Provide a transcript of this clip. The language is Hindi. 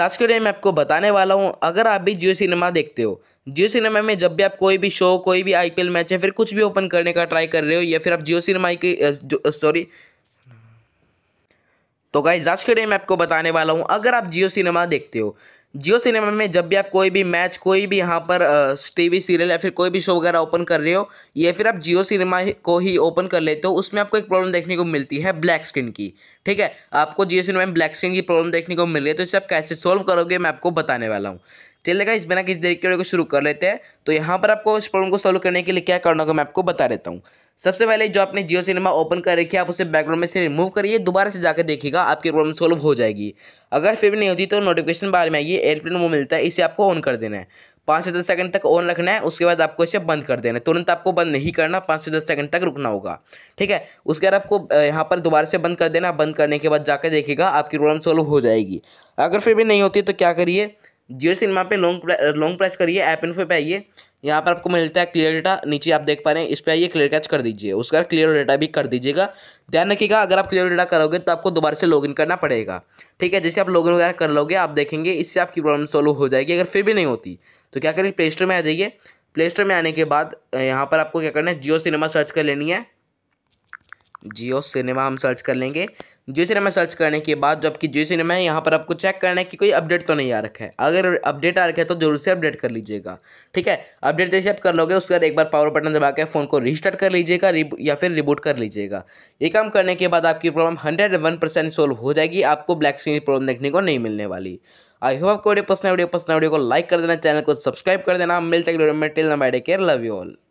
आज के वीडियो में आपको बताने वाला हूँ अगर आप भी जियो सिनेमा देखते हो जियो सिनेमा में जब भी आप कोई भी शो कोई भी आईपीएल मैच या फिर कुछ भी ओपन करने का ट्राई कर रहे हो या फिर आप जियो सिनेमा की सॉरी तो गाइज आज के डे मैं आपको बताने वाला हूँ अगर आप जियो सिनेमा देखते हो जियो सिनेमा में जब भी आप कोई भी मैच कोई भी यहाँ पर टीवी सीरियल या फिर कोई भी शो वगैरह ओपन कर रहे हो या फिर आप जियो सिनेमा को ही ओपन कर लेते हो उसमें आपको एक प्रॉब्लम देखने को मिलती है ब्लैक स्क्रीन की ठीक है आपको जियो सिनेमा में ब्लैक स्क्रीन की प्रॉब्लम देखने को मिल रही है तो इसे आप कैसे सोल्व करोगे मैं आपको बताने वाला हूँ चलेगा इस बिना किस देरी को शुरू कर लेते हैं तो यहाँ पर आपको इस प्रॉब्लम को सोल्व करने के लिए क्या करना होगा मैं आपको बता देता हूँ सबसे पहले जो आपने जियो सिनेमा ओपन कर रखी है आप उसे बैकग्राउंड में से रिमूव करिए दोबारा से जाकर देखिएगा आपकी प्रॉब्लम सॉल्व हो जाएगी अगर फिर भी नहीं होती तो नोटिफिकेशन बार में आइए एयरप्लेन वो मिलता है इसे आपको ऑन कर देना है पाँच से दस सेकंड तक ऑन रखना है उसके बाद आपको इसे बंद कर देना है तुरंत आपको बंद नहीं करना पाँच से दस सेकंड तक रुकना होगा ठीक है उसके बाद आपको यहाँ पर दोबारा से बंद कर देना बंद करने के बाद जाकर देखिएगा आपकी प्रॉब्लम सॉल्व हो जाएगी अगर फिर भी नहीं होती तो क्या करिए जियो सिनेमा पे लॉन्ग लॉन्ग प्रेस करिए ऐप इन्फो पे आइए यहाँ पर आपको मिलता है क्लियर डेटा नीचे आप देख पा रहे हैं इस पर आइए क्लियर कैच कर दीजिए उसका क्लियर डेटा भी कर दीजिएगा ध्यान रखिएगा अगर आप क्लियर डेटा करोगे तो आपको दोबारा से लॉगिन करना पड़ेगा ठीक है जैसे आप लॉगिन वगैरह कर लोगे आप देखेंगे इससे आपकी प्रॉब्लम सॉल्व हो जाएगी अगर फिर भी नहीं होती तो क्या करिए प्ले स्टोर में आ जाइए प्ले स्टोर में आने के बाद यहाँ पर आपको क्या करना है जियो सिनेमा सर्च कर लेनी है जियो सिनेमा हम सर्च कर लेंगे जियो सिनेमा सर्च करने के बाद जबकि जियो सिनेमा है यहाँ पर आपको चेक करना है कि कोई अपडेट तो नहीं आ रखा है अगर अपडेट आ रखा है तो जरूर से अपडेट कर लीजिएगा ठीक है अपडेट जैसे आप कर लोगे उसके बाद एक बार पावर बटन दबा के फ़ोन को रिस्टार्ट कर लीजिएगा या फिर रिबूट कर लीजिएगा ये काम करने के बाद आपकी प्रॉब्लम हंड्रेड वन परसेंट हो जाएगी आपको ब्लैक स्क्रीन प्रॉब्लम देखने को नहीं मिलने वाली आई होप आपको वीडियो पसंद वीडियो पसंद वीडियो को लाइक कर देना चैनल को सब्सक्राइब कर देना मिलते हैं वीडियो में केयर लव यू ऑल